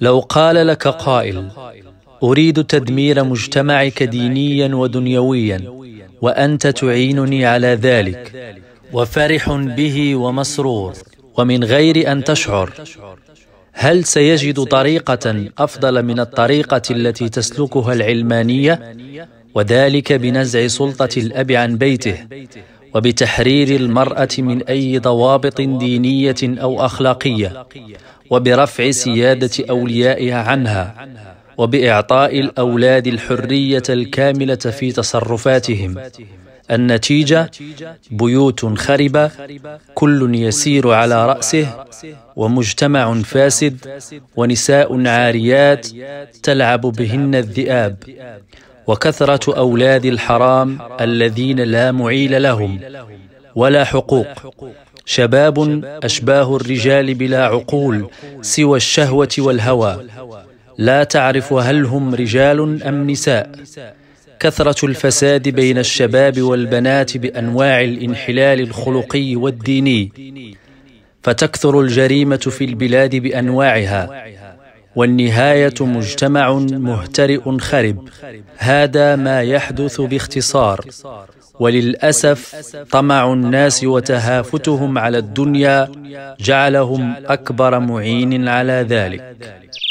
لو قال لك قائل اريد تدمير مجتمعك دينيا ودنيويا وانت تعينني على ذلك وفرح به ومسرور ومن غير ان تشعر هل سيجد طريقه افضل من الطريقه التي تسلكها العلمانيه وذلك بنزع سلطه الاب عن بيته وبتحرير المراه من اي ضوابط دينيه او اخلاقيه وبرفع سياده اوليائها عنها وباعطاء الاولاد الحريه الكامله في تصرفاتهم النتيجه بيوت خربه كل يسير على راسه ومجتمع فاسد ونساء عاريات تلعب بهن الذئاب وكثرة أولاد الحرام الذين لا معيل لهم ولا حقوق شباب أشباه الرجال بلا عقول سوى الشهوة والهوى لا تعرف هل هم رجال أم نساء كثرة الفساد بين الشباب والبنات بأنواع الانحلال الخلقي والديني فتكثر الجريمة في البلاد بأنواعها والنهايه مجتمع مهترئ خرب هذا ما يحدث باختصار وللاسف طمع الناس وتهافتهم على الدنيا جعلهم اكبر معين على ذلك